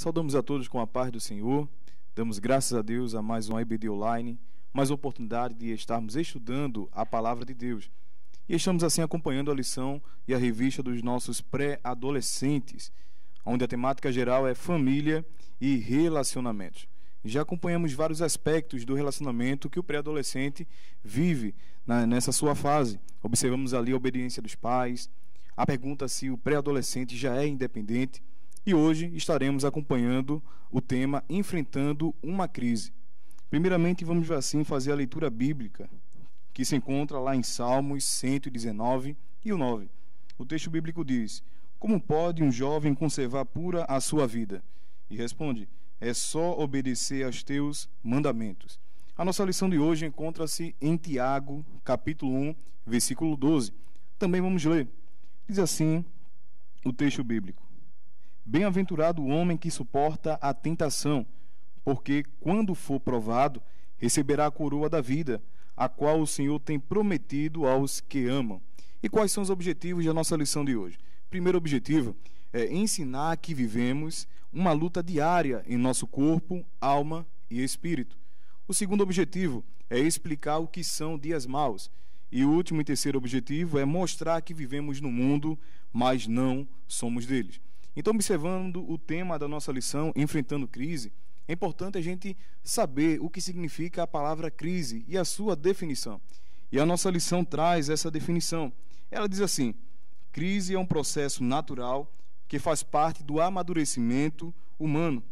Saudamos a todos com a paz do Senhor. Damos graças a Deus a mais um IBD Online, mais oportunidade de estarmos estudando a palavra de Deus. E estamos assim acompanhando a lição e a revista dos nossos pré-adolescentes, onde a temática geral é família e relacionamentos. Já acompanhamos vários aspectos do relacionamento que o pré-adolescente vive na, nessa sua fase. Observamos ali a obediência dos pais, a pergunta se o pré-adolescente já é independente, e hoje estaremos acompanhando o tema Enfrentando uma Crise. Primeiramente, vamos assim fazer a leitura bíblica, que se encontra lá em Salmos 119 e o 9. O texto bíblico diz: Como pode um jovem conservar pura a sua vida? E responde: É só obedecer aos teus mandamentos. A nossa lição de hoje encontra-se em Tiago, capítulo 1, versículo 12. Também vamos ler. Diz assim o texto bíblico: Bem-aventurado o homem que suporta a tentação, porque quando for provado, receberá a coroa da vida, a qual o Senhor tem prometido aos que amam. E quais são os objetivos da nossa lição de hoje? Primeiro objetivo é ensinar que vivemos uma luta diária em nosso corpo, alma e espírito. O segundo objetivo é explicar o que são dias maus. E o último e terceiro objetivo é mostrar que vivemos no mundo, mas não somos deles. Então, observando o tema da nossa lição, Enfrentando Crise, é importante a gente saber o que significa a palavra crise e a sua definição. E a nossa lição traz essa definição. Ela diz assim: crise é um processo natural que faz parte do amadurecimento humano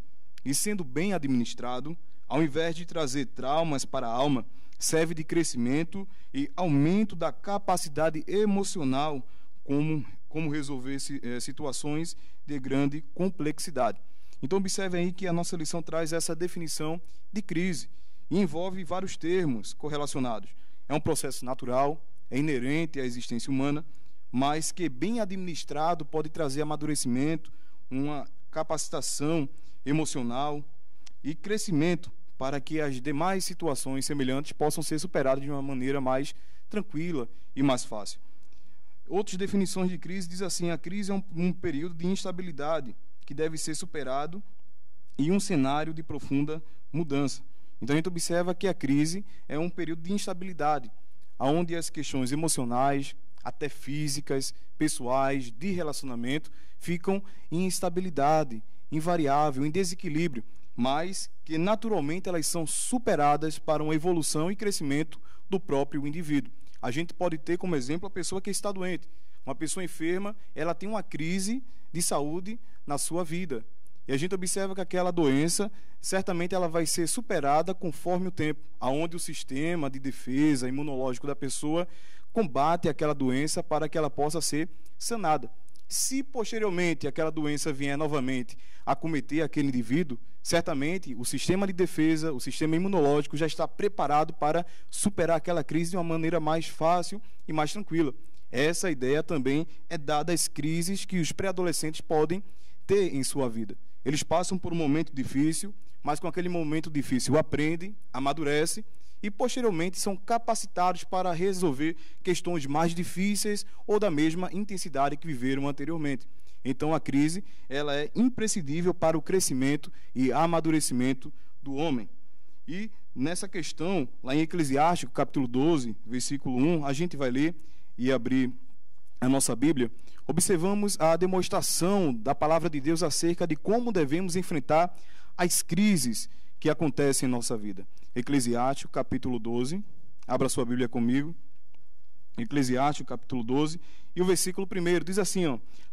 e, sendo bem administrado, ao invés de trazer traumas para a alma, serve de crescimento e aumento da capacidade emocional como como resolver eh, situações de grande complexidade. Então, observe aí que a nossa lição traz essa definição de crise e envolve vários termos correlacionados. É um processo natural, é inerente à existência humana, mas que, bem administrado, pode trazer amadurecimento, uma capacitação emocional e crescimento para que as demais situações semelhantes possam ser superadas de uma maneira mais tranquila e mais fácil. Outras definições de crise diz assim: a crise é um, um período de instabilidade que deve ser superado e um cenário de profunda mudança. Então a gente observa que a crise é um período de instabilidade, onde as questões emocionais, até físicas, pessoais, de relacionamento, ficam em instabilidade, invariável, em desequilíbrio, mas que naturalmente elas são superadas para uma evolução e crescimento do próprio indivíduo. A gente pode ter como exemplo a pessoa que está doente. Uma pessoa enferma, ela tem uma crise de saúde na sua vida. E a gente observa que aquela doença, certamente ela vai ser superada conforme o tempo, aonde o sistema de defesa imunológico da pessoa combate aquela doença para que ela possa ser sanada. Se posteriormente aquela doença vier novamente a cometer aquele indivíduo, certamente o sistema de defesa, o sistema imunológico já está preparado para superar aquela crise de uma maneira mais fácil e mais tranquila. Essa ideia também é dada às crises que os pré-adolescentes podem ter em sua vida. Eles passam por um momento difícil, mas com aquele momento difícil aprendem, amadurecem e posteriormente são capacitados para resolver questões mais difíceis ou da mesma intensidade que viveram anteriormente. Então a crise ela é imprescindível para o crescimento e amadurecimento do homem. E nessa questão, lá em Eclesiástico, capítulo 12, versículo 1, a gente vai ler e abrir a nossa Bíblia, observamos a demonstração da palavra de Deus acerca de como devemos enfrentar as crises que acontece em nossa vida. Eclesiástico, capítulo 12. Abra sua Bíblia comigo. Eclesiástico, capítulo 12. E o versículo 1 diz assim: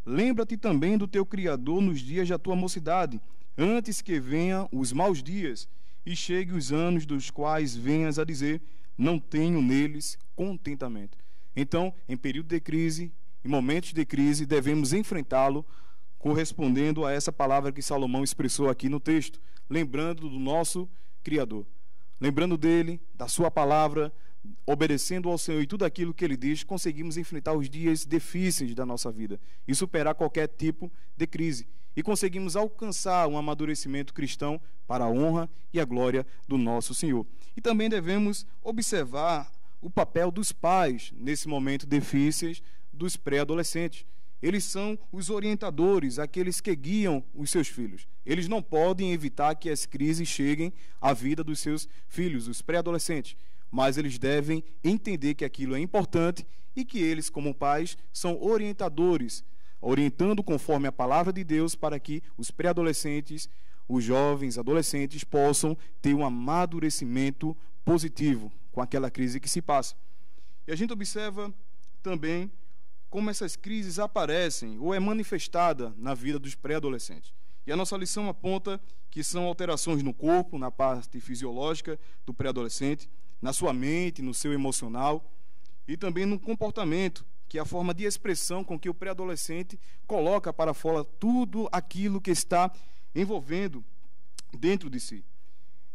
Lembra-te também do teu Criador nos dias da tua mocidade, antes que venham os maus dias e cheguem os anos dos quais venhas a dizer: Não tenho neles contentamento. Então, em período de crise, em momentos de crise, devemos enfrentá-lo correspondendo a essa palavra que Salomão expressou aqui no texto, lembrando do nosso Criador, lembrando dele, da sua palavra, obedecendo ao Senhor e tudo aquilo que ele diz, conseguimos enfrentar os dias difíceis da nossa vida e superar qualquer tipo de crise. E conseguimos alcançar um amadurecimento cristão para a honra e a glória do nosso Senhor. E também devemos observar o papel dos pais nesse momento difíceis dos pré-adolescentes. Eles são os orientadores, aqueles que guiam os seus filhos. Eles não podem evitar que as crises cheguem à vida dos seus filhos, os pré-adolescentes, mas eles devem entender que aquilo é importante e que eles, como pais, são orientadores, orientando conforme a palavra de Deus para que os pré-adolescentes, os jovens, adolescentes possam ter um amadurecimento positivo com aquela crise que se passa. E a gente observa também como essas crises aparecem ou é manifestada na vida dos pré-adolescentes. E a nossa lição aponta que são alterações no corpo, na parte fisiológica do pré-adolescente, na sua mente, no seu emocional e também no comportamento, que é a forma de expressão com que o pré-adolescente coloca para fora tudo aquilo que está envolvendo dentro de si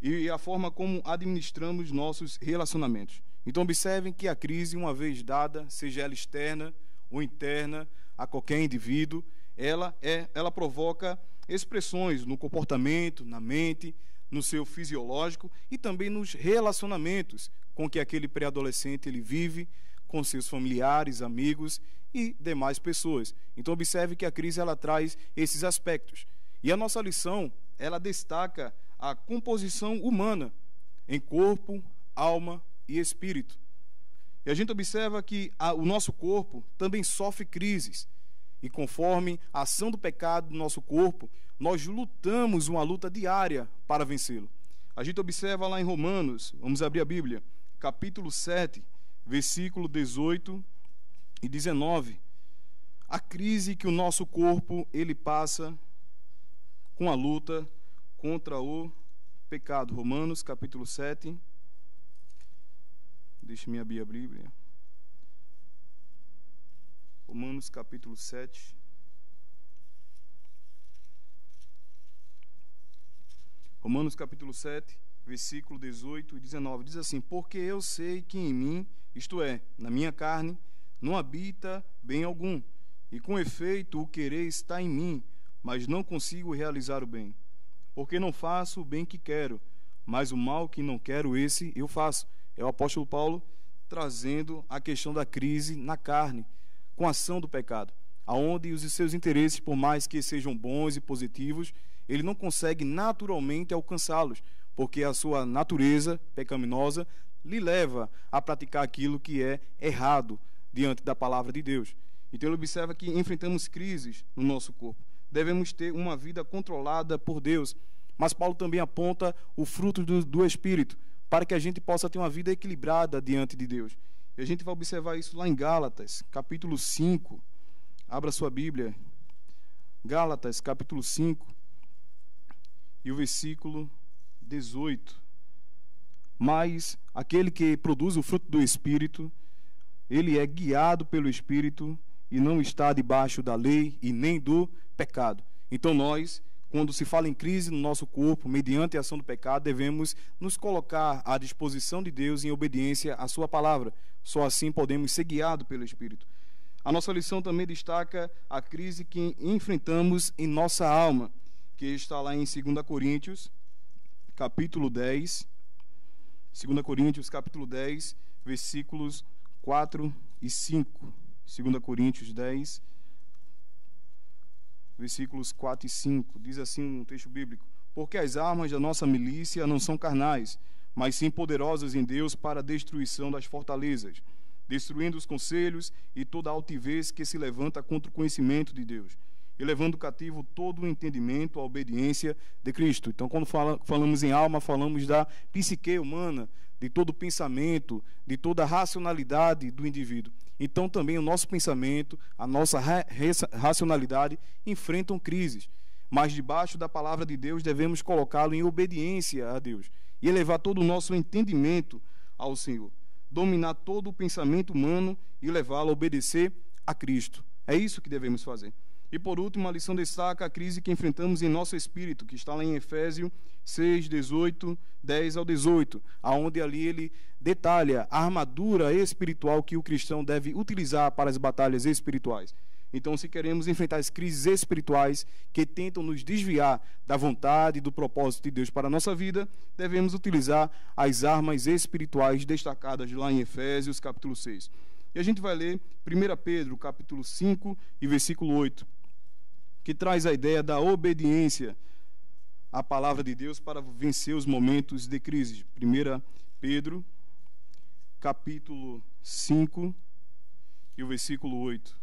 e a forma como administramos nossos relacionamentos. Então observem que a crise, uma vez dada, seja ela externa, ou interna a qualquer indivíduo, ela, é, ela provoca expressões no comportamento, na mente, no seu fisiológico e também nos relacionamentos com que aquele pré-adolescente ele vive com seus familiares, amigos e demais pessoas. Então observe que a crise ela traz esses aspectos. E a nossa lição, ela destaca a composição humana em corpo, alma e espírito. E a gente observa que a, o nosso corpo também sofre crises. E conforme a ação do pecado do nosso corpo, nós lutamos uma luta diária para vencê-lo. A gente observa lá em Romanos, vamos abrir a Bíblia, capítulo 7, versículo 18 e 19. A crise que o nosso corpo ele passa com a luta contra o pecado. Romanos, capítulo 7, Deixe minha Bíblia. Romanos capítulo 7. Romanos capítulo 7, versículo 18 e 19. Diz assim: Porque eu sei que em mim, isto é, na minha carne, não habita bem algum. E com efeito o querer está em mim, mas não consigo realizar o bem. Porque não faço o bem que quero, mas o mal que não quero, esse eu faço. É o apóstolo Paulo trazendo a questão da crise na carne, com a ação do pecado, aonde os seus interesses, por mais que sejam bons e positivos, ele não consegue naturalmente alcançá-los, porque a sua natureza pecaminosa lhe leva a praticar aquilo que é errado diante da palavra de Deus. Então ele observa que enfrentamos crises no nosso corpo. Devemos ter uma vida controlada por Deus. Mas Paulo também aponta o fruto do, do Espírito, para que a gente possa ter uma vida equilibrada diante de Deus. E a gente vai observar isso lá em Gálatas, capítulo 5. Abra sua Bíblia. Gálatas, capítulo 5, e o versículo 18. Mas aquele que produz o fruto do Espírito, ele é guiado pelo Espírito e não está debaixo da lei e nem do pecado. Então nós quando se fala em crise no nosso corpo, mediante a ação do pecado, devemos nos colocar à disposição de Deus em obediência à Sua palavra. Só assim podemos ser guiados pelo Espírito. A nossa lição também destaca a crise que enfrentamos em nossa alma, que está lá em 2 Coríntios, capítulo 10. 2 Coríntios, capítulo 10, versículos 4 e 5. 2 Coríntios 10, versículos 4 e 5. Diz assim um texto bíblico: Porque as armas da nossa milícia não são carnais, mas sim poderosas em Deus para a destruição das fortalezas, destruindo os conselhos e toda altivez que se levanta contra o conhecimento de Deus, e levando cativo todo o entendimento à obediência de Cristo. Então, quando fala, falamos em alma, falamos da psique humana, de todo pensamento, de toda racionalidade do indivíduo. Então também o nosso pensamento, a nossa racionalidade enfrentam crises, mas debaixo da palavra de Deus devemos colocá-lo em obediência a Deus e elevar todo o nosso entendimento ao Senhor, dominar todo o pensamento humano e levá-lo a obedecer a Cristo. É isso que devemos fazer. E por último, a lição destaca a crise que enfrentamos em nosso espírito, que está lá em Efésio 6, 18, 10 ao 18, aonde ali ele detalha a armadura espiritual que o cristão deve utilizar para as batalhas espirituais. Então, se queremos enfrentar as crises espirituais que tentam nos desviar da vontade e do propósito de Deus para a nossa vida, devemos utilizar as armas espirituais destacadas lá em Efésios, capítulo 6. E a gente vai ler 1 Pedro, capítulo 5 e versículo 8, que traz a ideia da obediência à palavra de Deus para vencer os momentos de crise. 1 Pedro, capítulo 5 e o versículo 8.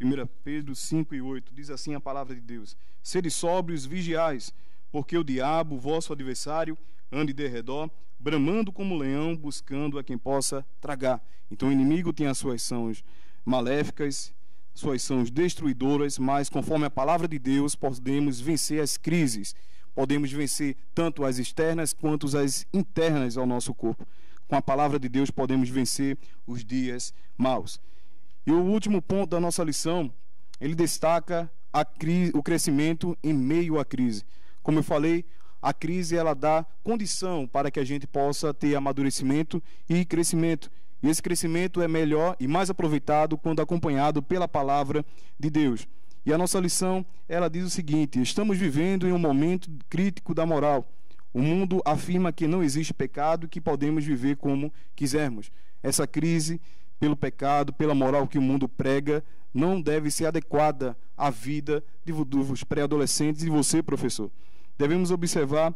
1 Pedro 5 e 8 diz assim a palavra de Deus: Sede sóbrios, vigiais, porque o diabo, vosso adversário, ande de redor, bramando como leão, buscando a quem possa tragar. Então o inimigo tem as suas ações maléficas suas são destruidoras, mas conforme a palavra de Deus, podemos vencer as crises. Podemos vencer tanto as externas quanto as internas ao nosso corpo. Com a palavra de Deus podemos vencer os dias maus. E o último ponto da nossa lição, ele destaca crise, o crescimento em meio à crise. Como eu falei, a crise ela dá condição para que a gente possa ter amadurecimento e crescimento. E esse crescimento é melhor e mais aproveitado quando acompanhado pela palavra de Deus. E a nossa lição, ela diz o seguinte: estamos vivendo em um momento crítico da moral. O mundo afirma que não existe pecado e que podemos viver como quisermos. Essa crise pelo pecado, pela moral que o mundo prega, não deve ser adequada à vida de dos pré-adolescentes e você, professor. Devemos observar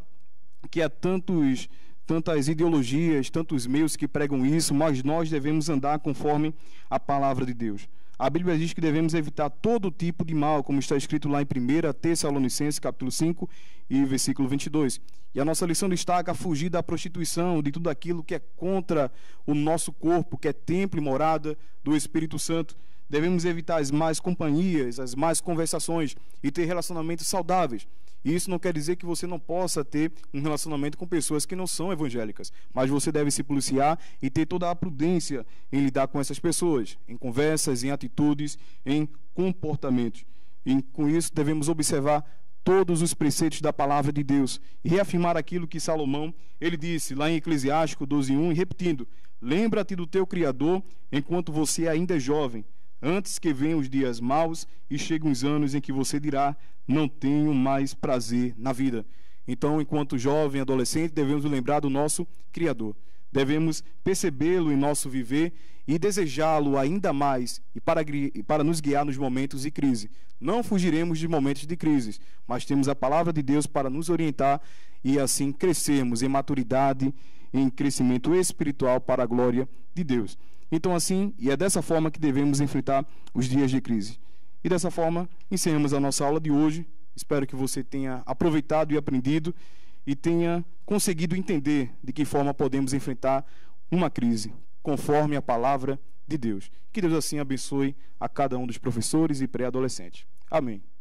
que há tantos tantas ideologias, tantos meios que pregam isso, mas nós devemos andar conforme a palavra de Deus. A Bíblia diz que devemos evitar todo tipo de mal, como está escrito lá em 1 Tessalonicenses, capítulo 5 e versículo 22. E a nossa lição destaca fugir da prostituição, de tudo aquilo que é contra o nosso corpo, que é templo e morada do Espírito Santo. Devemos evitar as más companhias, as más conversações e ter relacionamentos saudáveis. E isso não quer dizer que você não possa ter um relacionamento com pessoas que não são evangélicas, mas você deve se policiar e ter toda a prudência em lidar com essas pessoas, em conversas, em atitudes, em comportamentos. E com isso devemos observar todos os preceitos da palavra de Deus e reafirmar aquilo que Salomão ele disse lá em Eclesiástico 12:1 repetindo: Lembra-te do teu criador enquanto você ainda é jovem, antes que venham os dias maus e cheguem os anos em que você dirá: Não tenho mais prazer na vida. Então, enquanto jovem, adolescente, devemos lembrar do nosso Criador. Devemos percebê-lo em nosso viver e desejá-lo ainda mais e para, para nos guiar nos momentos de crise. Não fugiremos de momentos de crise, mas temos a palavra de Deus para nos orientar e assim crescermos em maturidade, em crescimento espiritual para a glória de Deus. Então, assim, e é dessa forma que devemos enfrentar os dias de crise. E dessa forma, encerramos a nossa aula de hoje. Espero que você tenha aproveitado e aprendido e tenha conseguido entender de que forma podemos enfrentar uma crise, conforme a palavra de Deus. Que Deus assim abençoe a cada um dos professores e pré-adolescentes. Amém.